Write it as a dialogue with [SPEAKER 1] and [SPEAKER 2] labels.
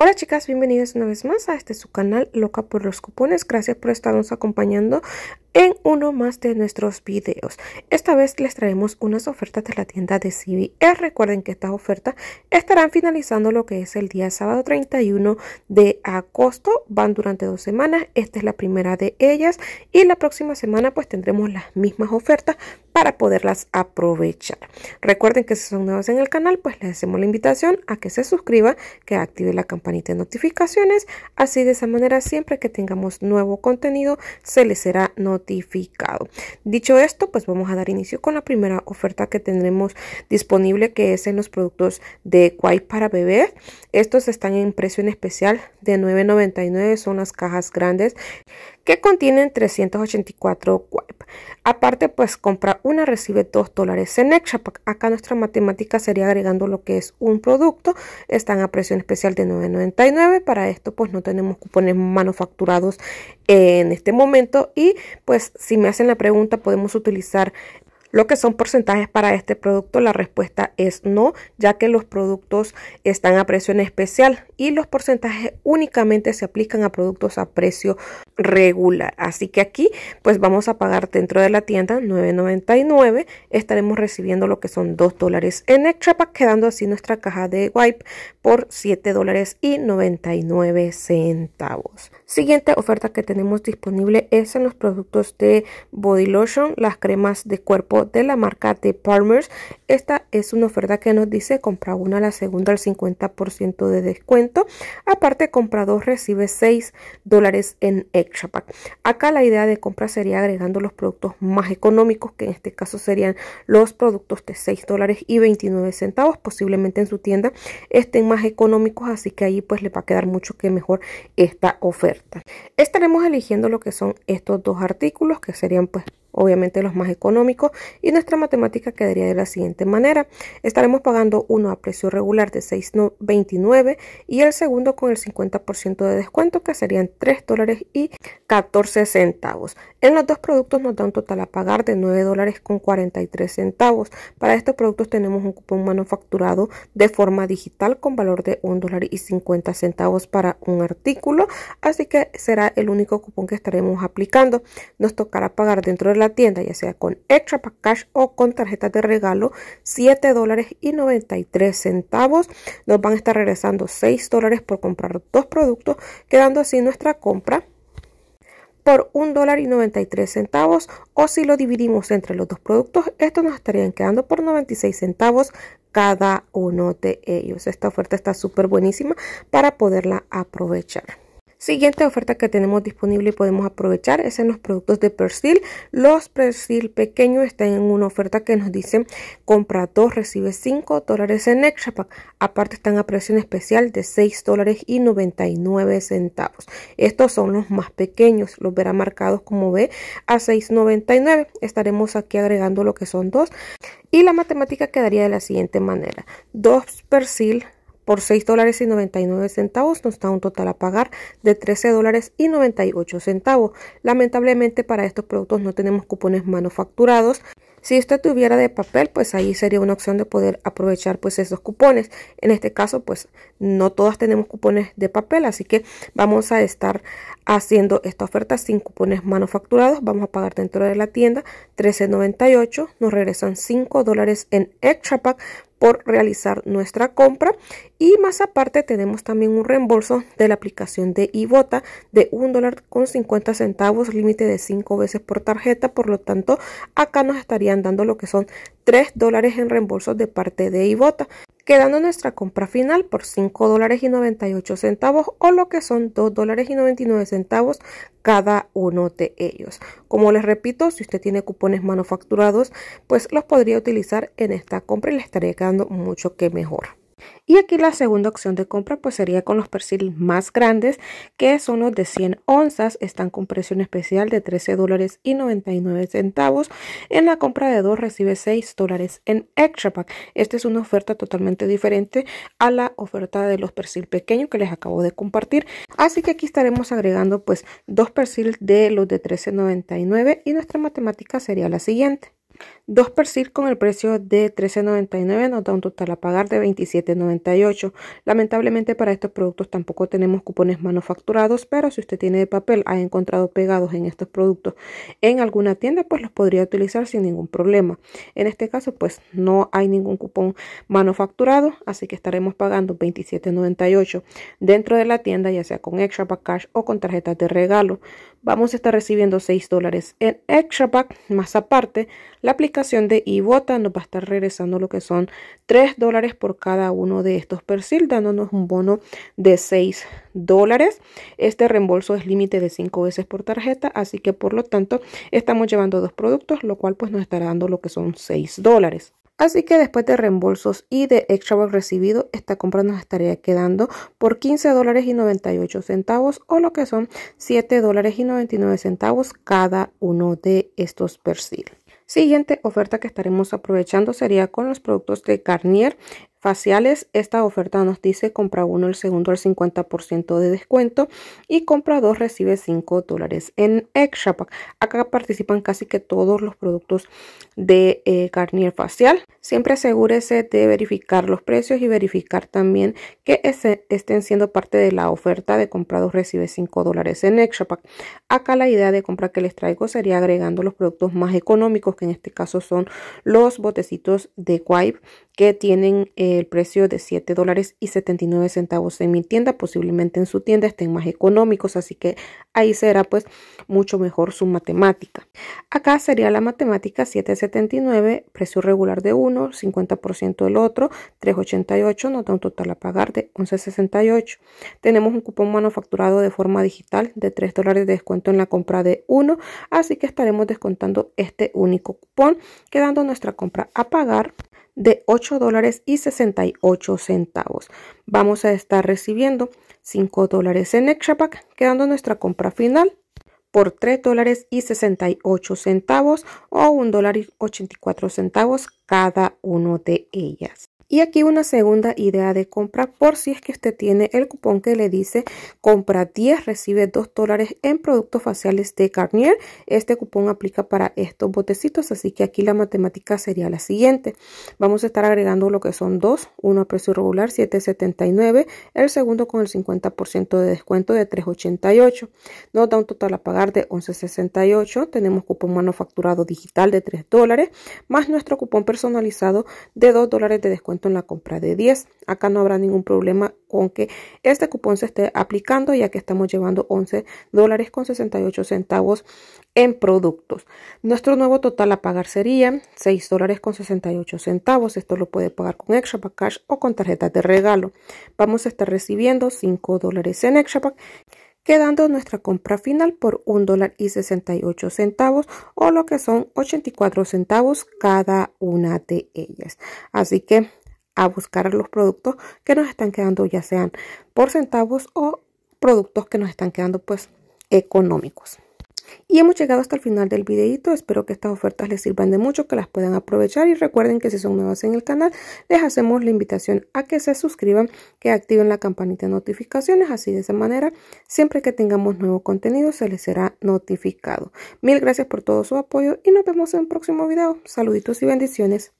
[SPEAKER 1] Hola chicas, bienvenidas una vez más a este su canal Loca por los Cupones. Gracias por estarnos acompañando en uno más de nuestros videos. Esta vez les traemos unas ofertas de la tienda de CBS. Recuerden que estas ofertas estarán finalizando lo que es el día sábado 31 de agosto. Van durante dos semanas. Esta es la primera de ellas. Y la próxima semana pues tendremos las mismas ofertas para poderlas aprovechar. Recuerden que si son nuevos en el canal pues les hacemos la invitación a que se suscriban, que active la campanita de notificaciones. Así de esa manera siempre que tengamos nuevo contenido se les será notificado Dicho esto, pues vamos a dar inicio con la primera oferta que tendremos disponible, que es en los productos de Quay para bebés. Estos están en precio en especial de 9.99, son las cajas grandes que contienen 384 wipe. Aparte, pues compra una, recibe 2 dólares en extra. Acá nuestra matemática sería agregando lo que es un producto. Están a precio especial de 9.99. Para esto, pues no tenemos cupones manufacturados en este momento y pues si me hacen la pregunta podemos utilizar lo que son porcentajes para este producto, la respuesta es no, ya que los productos están a precio en especial y los porcentajes únicamente se aplican a productos a precio regular. Así que aquí pues vamos a pagar dentro de la tienda 9.99, estaremos recibiendo lo que son 2 dólares en extra pack, quedando así nuestra caja de wipe por 7 dólares y 99 centavos. Siguiente oferta que tenemos disponible es en los productos de Body Lotion, las cremas de cuerpo de la marca de Palmer's. Esta es una oferta que nos dice compra una, la segunda al 50% de descuento. Aparte, compra dos, recibe 6 dólares en extra pack. Acá la idea de compra sería agregando los productos más económicos, que en este caso serían los productos de 6 dólares y 29 centavos. Posiblemente en su tienda estén más económicos, así que ahí pues le va a quedar mucho que mejor esta oferta. Estaremos eligiendo lo que son estos dos artículos que serían pues obviamente los más económicos, y nuestra matemática quedaría de la siguiente manera. Estaremos pagando uno a precio regular de 6.29 y el segundo con el 50% de descuento que serían $3.14. dólares y centavos. En los dos productos nos da un total a pagar de 9 dólares con 43 centavos. Para estos productos tenemos un cupón manufacturado de forma digital con valor de $1.50 dólar y 50 centavos para un artículo, así que será el único cupón que estaremos aplicando. Nos tocará pagar dentro de la tienda, ya sea con extra pack cash o con tarjetas de regalo, 7 dólares y 93 centavos. Nos van a estar regresando 6 dólares por comprar dos productos, quedando así nuestra compra por un dólar y 93 centavos o si lo dividimos entre los dos productos, esto nos estarían quedando por 96 centavos cada uno de ellos. Esta oferta está súper buenísima para poderla aprovechar. Siguiente oferta que tenemos disponible y podemos aprovechar es en los productos de Persil. Los Persil pequeños están en una oferta que nos dice compra 2, recibe 5 dólares en Extra Pack. Aparte están a presión especial de 6 dólares y 99 centavos. Estos son los más pequeños, los verá marcados como ve a 6.99. Estaremos aquí agregando lo que son dos. Y la matemática quedaría de la siguiente manera. 2 Persil por 6 dólares y 99 centavos nos da un total a pagar de 13 dólares y 98 centavos. Lamentablemente para estos productos no tenemos cupones manufacturados. Si esto tuviera de papel, pues ahí sería una opción de poder aprovechar pues esos cupones. En este caso, pues no todas tenemos cupones de papel, así que vamos a estar haciendo esta oferta sin cupones manufacturados. Vamos a pagar dentro de la tienda $13.98, nos regresan 5 dólares en extra pack por realizar nuestra compra y más aparte tenemos también un reembolso de la aplicación de Ibota de un dólar con 50 centavos límite de 5 veces por tarjeta por lo tanto acá nos estarían dando lo que son 3 dólares en reembolso de parte de Ibota quedando nuestra compra final por $5.98 dólares y centavos o lo que son $2.99 dólares y centavos cada uno de ellos. Como les repito, si usted tiene cupones manufacturados, pues los podría utilizar en esta compra y le estaría quedando mucho que mejor. Y aquí la segunda opción de compra pues sería con los perfiles más grandes que son los de 100 onzas, están con presión especial de 13 dólares y 99 centavos. En la compra de dos recibe 6 dólares en extra pack. Esta es una oferta totalmente diferente a la oferta de los perfiles pequeños que les acabo de compartir. Así que aquí estaremos agregando pues dos perfiles de los de 13.99 y nuestra matemática sería la siguiente. Dos Persil con el precio de $13.99 nos da un total a pagar de $27.98. Lamentablemente para estos productos tampoco tenemos cupones manufacturados, pero si usted tiene de papel, ha encontrado pegados en estos productos en alguna tienda, pues los podría utilizar sin ningún problema. En este caso, pues no hay ningún cupón manufacturado, así que estaremos pagando $27.98 dentro de la tienda, ya sea con extra pack cash o con tarjetas de regalo. Vamos a estar recibiendo $6 en extra pack, más aparte la aplicación de iBota nos va a estar regresando lo que son 3 dólares por cada uno de estos perfiles, dándonos un bono de 6 dólares. Este reembolso es límite de 5 veces por tarjeta, así que por lo tanto estamos llevando dos productos, lo cual pues nos estará dando lo que son 6 dólares. Así que después de reembolsos y de extra recibido, esta compra nos estaría quedando por 15 dólares y 98 centavos o lo que son 7 dólares y 99 centavos cada uno de estos perfiles. Siguiente oferta que estaremos aprovechando sería con los productos de carnier faciales. Esta oferta nos dice compra uno el segundo al 50% de descuento y compra dos recibe 5 dólares en pack Acá participan casi que todos los productos de eh, Garnier facial. Siempre asegúrese de verificar los precios y verificar también que estén siendo parte de la oferta de compra dos recibe 5 dólares en pack Acá la idea de compra que les traigo sería agregando los productos más económicos que en este caso son los botecitos de wipe que tienen eh, el precio de $7.79 dólares y centavos en mi tienda. Posiblemente en su tienda estén más económicos, así que ahí será pues mucho mejor su matemática. Acá sería la matemática 779, precio regular de uno, 50% del otro, 388, nos da un total a pagar de 1168. Tenemos un cupón manufacturado de forma digital de 3 dólares de descuento en la compra de uno, así que estaremos descontando este único cupón, quedando nuestra compra a pagar de 8 dólares y 68 centavos. Vamos a estar recibiendo 5 dólares en extra pack, quedando nuestra compra final por 3 dólares y 68 centavos o 1 dólar y 84 centavos cada uno de ellas. Y aquí una segunda idea de compra por si es que usted tiene el cupón que le dice compra 10, recibe 2 dólares en productos faciales de Garnier. Este cupón aplica para estos botecitos, así que aquí la matemática sería la siguiente. Vamos a estar agregando lo que son dos, uno a precio regular 7.79, el segundo con el 50% de descuento de 3.88. Nos da un total a pagar de 11.68. Tenemos cupón manufacturado digital de 3 dólares, más nuestro cupón personalizado de 2 dólares de descuento en la compra de 10. Acá no habrá ningún problema con que este cupón se esté aplicando ya que estamos llevando 11 dólares con 68 centavos en productos. Nuestro nuevo total a pagar sería 6 dólares con 68 centavos. Esto lo puede pagar con pack Cash o con tarjetas de regalo. Vamos a estar recibiendo 5 dólares en extra pack quedando nuestra compra final por 1 dólar y 68 centavos o lo que son 84 centavos cada una de ellas. Así que a buscar los productos que nos están quedando, ya sean por centavos o productos que nos están quedando pues económicos. Y hemos llegado hasta el final del videito, espero que estas ofertas les sirvan de mucho, que las puedan aprovechar y recuerden que si son nuevas en el canal, les hacemos la invitación a que se suscriban, que activen la campanita de notificaciones, así de esa manera, siempre que tengamos nuevo contenido se les será notificado. Mil gracias por todo su apoyo y nos vemos en un próximo video. Saluditos y bendiciones.